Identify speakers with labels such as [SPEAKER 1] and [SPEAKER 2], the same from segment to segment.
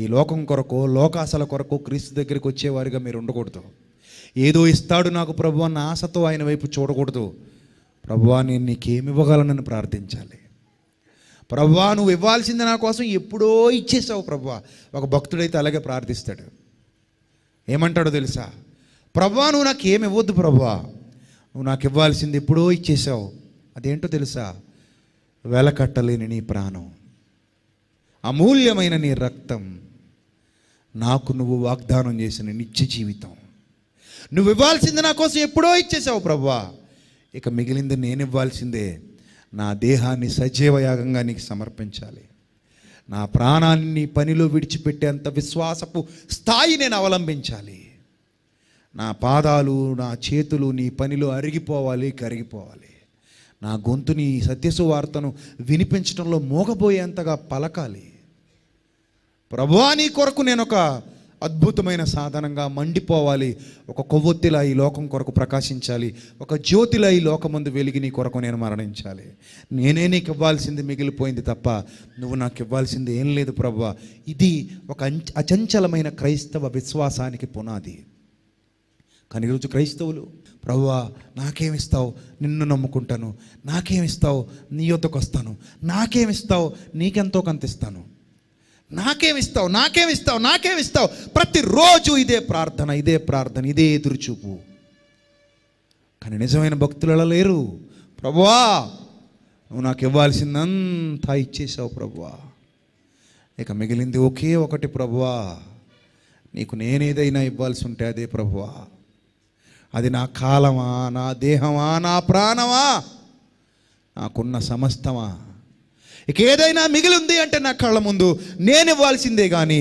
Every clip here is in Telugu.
[SPEAKER 1] ఈ లోకం కొరకు లోకాసల కొరకు క్రీస్తు దగ్గరికి వచ్చేవారిగా మీరు ఉండకూడదు ఏదో ఇస్తాడు నాకు ప్రభు అన్న ఆశతో ఆయన వైపు చూడకూడదు ప్రభువా నేను నీకేమి ఇవ్వగలనని ప్రార్థించాలి ప్రభువా నువ్వు ఇవ్వాల్సింది నా కోసం ఎప్పుడో ఇచ్చేసావు ప్రభువా ఒక భక్తుడైతే అలాగే ప్రార్థిస్తాడు ఏమంటాడో తెలుసా ప్రభువా నువ్వు నాకు ఏమి ఇవ్వద్దు ప్రభువా నువ్వు నాకు ఇవ్వాల్సింది ఎప్పుడో ఇచ్చేసావు అదేంటో తెలుసా వెలకట్టలేని నీ ప్రాణం అమూల్యమైన నీ రక్తం నాకు నువ్వు వాగ్దానం చేసిన నిత్య జీవితం నువ్వు ఇవ్వాల్సింది నా కోసం ఎప్పుడో ఇచ్చేసావు ప్రభా ఇక మిగిలింది నేను ఇవ్వాల్సిందే నా దేహాన్ని సజీవయాగంగా నీకు సమర్పించాలి నా ప్రాణాన్ని పనిలో విడిచిపెట్టేంత విశ్వాసపు స్థాయి నేను అవలంబించాలి నా పాదాలు నా చేతులు నీ పనిలో అరిగిపోవాలి కరిగిపోవాలి నా గొంతుని వార్తను వినిపించడంలో మోగబోయేంతగా పలకాలి ప్రభువా నీ కొరకు నేను ఒక అద్భుతమైన సాధనంగా మండిపోవాలి ఒక కొవ్వొత్తిలా ఈ లోకం కొరకు ప్రకాశించాలి ఒక జ్యోతిలా ఈ ముందు వెలిగి నీ కొరకు నేను మరణించాలి నేనే నీకు ఇవ్వాల్సింది మిగిలిపోయింది తప్ప నువ్వు నాకు ఇవ్వాల్సింది ఏం లేదు ప్రభు ఇది ఒక అచంచలమైన క్రైస్తవ విశ్వాసానికి పునాది కానీ ఈరోజు క్రైస్తవులు ప్రభువ నాకేమిస్తావు నిన్ను నమ్ముకుంటాను నాకేమిస్తావు నీ యొక్కకు వస్తాను నాకేమిస్తావు నీకెంతో కంతిస్తాను నాకేమిస్తావు నాకేమిస్తావు నాకేమిస్తావు ప్రతిరోజు ఇదే ప్రార్థన ఇదే ప్రార్థన ఇదే ఎదురుచూపు కానీ నిజమైన భక్తులలో లేరు ప్రభువా నువ్వు నాకు ఇవ్వాల్సిందంతా ఇచ్చేసావు ప్రభువా ఇక మిగిలింది ఒకే ఒకటి ప్రభువా నీకు నేనేదైనా ఇవ్వాల్సి ఉంటే అదే ప్రభువా అది నా కాలమా నా దేహమా నా ప్రాణమా నాకున్న సమస్తమా ఇక ఏదైనా మిగిలి ఉంది అంటే నా కళ్ళ ముందు నేను ఇవ్వాల్సిందే కానీ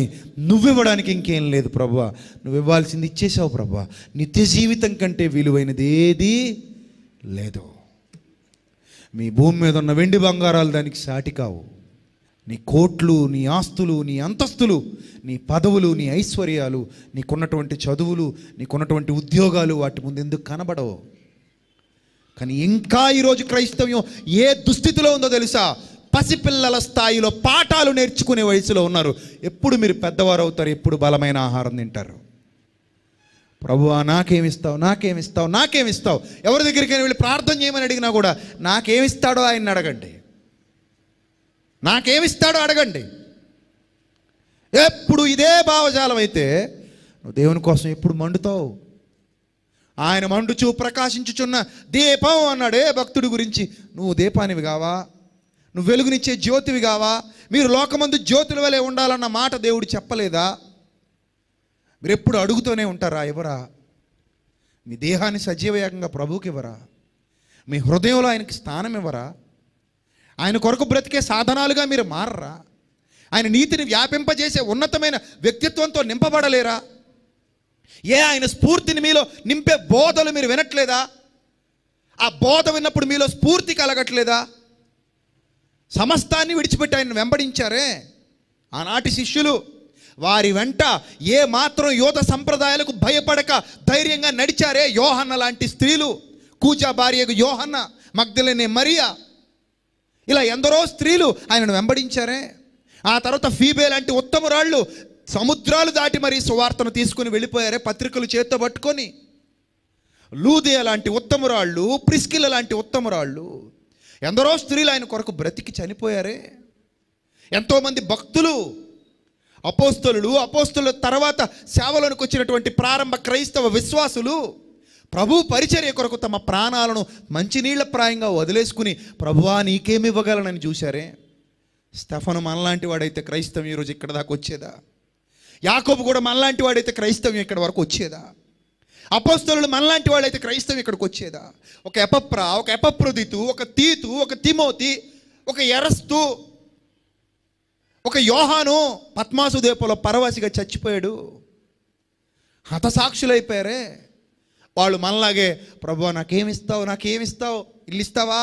[SPEAKER 1] నువ్వు ఇవ్వడానికి ఇంకేం లేదు ప్రభు నువ్వు ఇవ్వాల్సింది ఇచ్చేసావు ప్రభు నిత్య జీవితం కంటే విలువైనది ఏది లేదు మీ భూమి మీద ఉన్న వెండి బంగారాలు దానికి సాటి కావు నీ కోట్లు నీ ఆస్తులు నీ అంతస్తులు నీ పదవులు నీ ఐశ్వర్యాలు నీకున్నటువంటి చదువులు నీకున్నటువంటి ఉద్యోగాలు వాటి ముందు ఎందుకు కనబడవు కానీ ఇంకా ఈరోజు క్రైస్తవ్యం ఏ దుస్థితిలో ఉందో తెలుసా పసిపిల్లల స్థాయిలో పాఠాలు నేర్చుకునే వయసులో ఉన్నారు ఎప్పుడు మీరు పెద్దవారు అవుతారు ఎప్పుడు బలమైన ఆహారం తింటారు ప్రభువా నాకేమిస్తావు నాకేమిస్తావు నాకేమిస్తావు ఎవరి దగ్గరికైనా వెళ్ళి ప్రార్థన చేయమని అడిగినా కూడా నాకేమిస్తాడో ఆయన్ని అడగండి నాకేమిస్తాడో అడగండి ఎప్పుడు ఇదే భావజాలం అయితే నువ్వు దేవుని కోసం ఎప్పుడు మండుతావు ఆయన మండుచు ప్రకాశించుచున్న దీపం అన్నాడే భక్తుడి గురించి నువ్వు దీపానివి కావా నువ్వు వెలుగునిచ్చే జ్యోతివి కావా మీరు లోకమందు జ్యోతుల వలె ఉండాలన్న మాట దేవుడు చెప్పలేదా మీరు ఎప్పుడు అడుగుతూనే ఉంటారా ఇవ్వరా మీ దేహాన్ని సజీవయాగంగా ప్రభువుకి ఇవ్వరా మీ హృదయంలో ఆయనకి స్థానం ఇవ్వరా ఆయన కొరకు బ్రతికే సాధనాలుగా మీరు మారరా ఆయన నీతిని వ్యాపింపజేసే ఉన్నతమైన వ్యక్తిత్వంతో నింపబడలేరా ఏ ఆయన స్ఫూర్తిని మీలో నింపే బోధలు మీరు వినట్లేదా ఆ బోధ విన్నప్పుడు మీలో స్ఫూర్తి కలగట్లేదా సమస్తాన్ని విడిచిపెట్టి ఆయన వెంబడించారే ఆనాటి శిష్యులు వారి వెంట ఏ మాత్రం యోధ సంప్రదాయాలకు భయపడక ధైర్యంగా నడిచారే యోహన్న లాంటి స్త్రీలు కూచా భార్యకు యోహన్న మగ్ధులనే మరియా ఇలా ఎందరో స్త్రీలు ఆయనను వెంబడించారే ఆ తర్వాత ఫీబే లాంటి ఉత్తమరాళ్ళు సముద్రాలు దాటి మరీ సువార్తను తీసుకుని వెళ్ళిపోయారే పత్రికలు చేత్తో పట్టుకొని లూదియా లాంటి ఉత్తమరాళ్ళు ప్రిస్కిల లాంటి ఉత్తమరాళ్ళు ఎందరో స్త్రీలు ఆయన కొరకు బ్రతికి చనిపోయారే ఎంతోమంది భక్తులు అపోస్తులు అపోస్తుల తర్వాత సేవలోనికి వచ్చినటువంటి ప్రారంభ క్రైస్తవ విశ్వాసులు ప్రభు పరిచర్య కొరకు తమ ప్రాణాలను మంచినీళ్ల ప్రాయంగా వదిలేసుకుని ప్రభువా ఇవ్వగలనని చూశారే స్టెఫను మనలాంటి వాడైతే క్రైస్తవం ఈరోజు ఇక్కడ దాకా వచ్చేదా యాకోబు కూడా మనలాంటి వాడైతే క్రైస్తవం ఇక్కడ వరకు వచ్చేదా అపస్తులు మనలాంటి వాళ్ళైతే క్రైస్తవం ఇక్కడికి వచ్చేదా ఒక ఎపప్రా ఒక ఎపప్రదితు ఒక తీతు ఒక తిమోతి ఒక ఎరస్తు ఒక యోహాను పద్మాసు దీపంలో పరవాసిగా చచ్చిపోయాడు హతసాక్షులైపోయారే వాళ్ళు మనలాగే ప్రభు నాకేమిస్తావు నాకేమిస్తావు ఇల్లు ఇస్తావా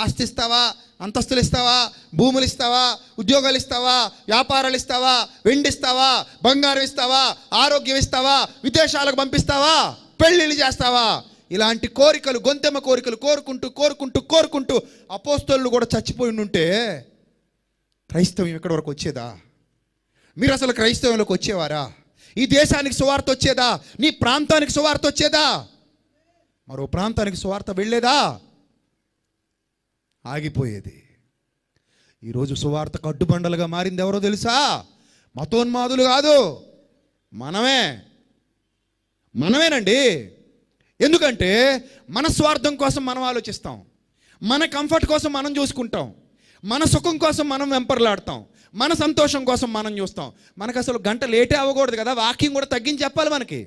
[SPEAKER 1] ఆస్తి ఇస్తావా అంతస్తులు ఇస్తావా భూములు ఇస్తావా ఉద్యోగాలు ఇస్తావా వ్యాపారాలు ఇస్తావా వెండి ఇస్తావా బంగారం ఇస్తావా ఆరోగ్యం ఇస్తావా విదేశాలకు పంపిస్తావా పెళ్ళిళ్ళు చేస్తావా ఇలాంటి కోరికలు గొంతెమ్మ కోరికలు కోరుకుంటూ కోరుకుంటూ కోరుకుంటూ అపోస్తలు కూడా చచ్చిపోయి ఉంటే క్రైస్తవం ఎక్కడి వరకు వచ్చేదా మీరు అసలు క్రైస్తవంలోకి వచ్చేవారా ఈ దేశానికి సువార్త వచ్చేదా నీ ప్రాంతానికి సువార్త వచ్చేదా మరో ప్రాంతానికి సువార్త వెళ్ళేదా ఆగిపోయేది ఈరోజు సువార్త కట్టుబండలుగా మారింది ఎవరో తెలుసా మతోన్మాదులు కాదు మనమే మనమేనండి ఎందుకంటే మన స్వార్థం కోసం మనం ఆలోచిస్తాం మన కంఫర్ట్ కోసం మనం చూసుకుంటాం మన సుఖం కోసం మనం వెంపర్లాడతాం మన సంతోషం కోసం మనం చూస్తాం మనకు అసలు గంట లేటే అవ్వకూడదు కదా వాక్యం కూడా తగ్గించి చెప్పాలి మనకి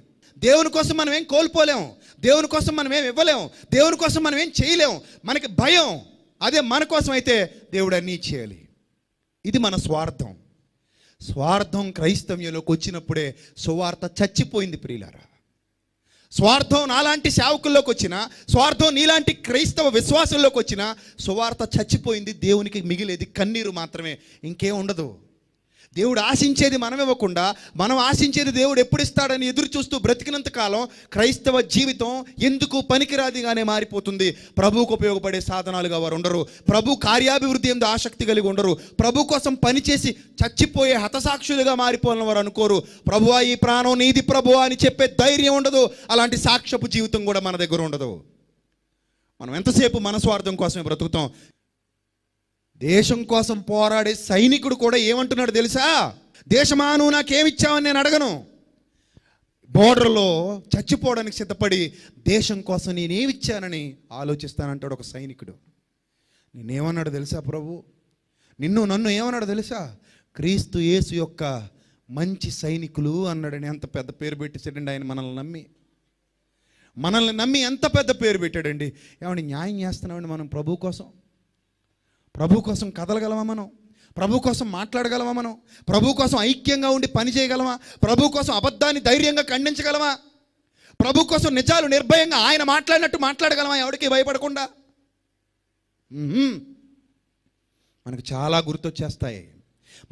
[SPEAKER 1] దేవుని కోసం మనం ఏం కోల్పోలేము దేవుని కోసం మనం ఏం ఇవ్వలేము దేవుని కోసం మనం ఏం చేయలేము మనకి భయం అదే మన కోసం అయితే దేవుడు అన్నీ చేయాలి ఇది మన స్వార్థం స్వార్థం క్రైస్తవ్యంలోకి వచ్చినప్పుడే సువార్త చచ్చిపోయింది ప్రియులారా స్వార్థం నాలాంటి సేవకుల్లోకి వచ్చిన స్వార్థం నీలాంటి క్రైస్తవ విశ్వాసంలోకి వచ్చిన సువార్త చచ్చిపోయింది దేవునికి మిగిలేది కన్నీరు మాత్రమే ఇంకేం ఉండదు దేవుడు ఆశించేది మనం ఇవ్వకుండా మనం ఆశించేది దేవుడు ఎప్పుడు ఇస్తాడని ఎదురు చూస్తూ బ్రతికినంత కాలం క్రైస్తవ జీవితం ఎందుకు పనికిరాదిగానే మారిపోతుంది ప్రభువుకు ఉపయోగపడే సాధనాలుగా వారు ఉండరు ప్రభు కార్యాభివృద్ధి ఎందు ఆసక్తి కలిగి ఉండరు ప్రభు కోసం పనిచేసి చచ్చిపోయే హతసాక్షులుగా మారిపోయిన వారు అనుకోరు ప్రభువా ఈ ప్రాణం నీది ప్రభువా అని చెప్పే ధైర్యం ఉండదు అలాంటి సాక్ష్యపు జీవితం కూడా మన దగ్గర ఉండదు మనం ఎంతసేపు మనస్వార్థం కోసమే బ్రతుకుతాం దేశం కోసం పోరాడే సైనికుడు కూడా ఏమంటున్నాడు తెలుసా దేశమా నువ్వు నాకేమిచ్చావని నేను అడగను బోర్డర్లో చచ్చిపోవడానికి సిద్ధపడి దేశం కోసం నేనేమిచ్చానని ఆలోచిస్తానంటాడు ఒక సైనికుడు నేనేమన్నాడు తెలుసా ప్రభు నిన్ను నన్ను ఏమన్నాడు తెలుసా క్రీస్తు యేసు యొక్క మంచి సైనికులు అన్నాడని ఎంత పెద్ద పేరు పెట్టేసాడండి ఆయన మనల్ని నమ్మి మనల్ని నమ్మి ఎంత పెద్ద పేరు పెట్టాడండి ఏమండి న్యాయం చేస్తున్నామండి మనం ప్రభు కోసం ప్రభు కోసం కదలగలమా మనం ప్రభు కోసం మాట్లాడగలమా మనం ప్రభు కోసం ఐక్యంగా ఉండి పని చేయగలమా ప్రభు కోసం అబద్ధాన్ని ధైర్యంగా ఖండించగలమా ప్రభు కోసం నిజాలు నిర్భయంగా ఆయన మాట్లాడినట్టు మాట్లాడగలమా ఎవరికి భయపడకుండా మనకు చాలా గుర్తొచ్చేస్తాయి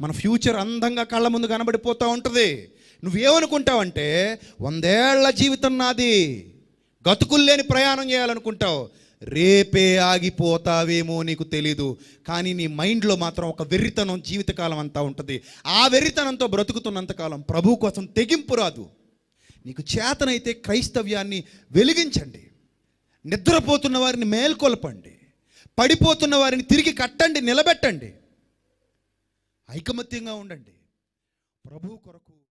[SPEAKER 1] మన ఫ్యూచర్ అందంగా కళ్ళ ముందు కనబడిపోతూ ఉంటుంది నువ్వేమనుకుంటావంటే వందేళ్ల జీవితం నాది గతుకుల్లేని ప్రయాణం చేయాలనుకుంటావు రేపే ఆగిపోతావేమో నీకు తెలీదు కానీ నీ మైండ్లో మాత్రం ఒక వెర్రితనం జీవితకాలం అంతా ఉంటుంది ఆ వెర్రితనంతో బ్రతుకుతున్నంతకాలం ప్రభు కోసం తెగింపు రాదు నీకు చేతనైతే క్రైస్తవ్యాన్ని వెలిగించండి నిద్రపోతున్న వారిని మేల్కొల్పండి పడిపోతున్న వారిని తిరిగి కట్టండి నిలబెట్టండి ఐకమత్యంగా ఉండండి ప్రభు కొరకు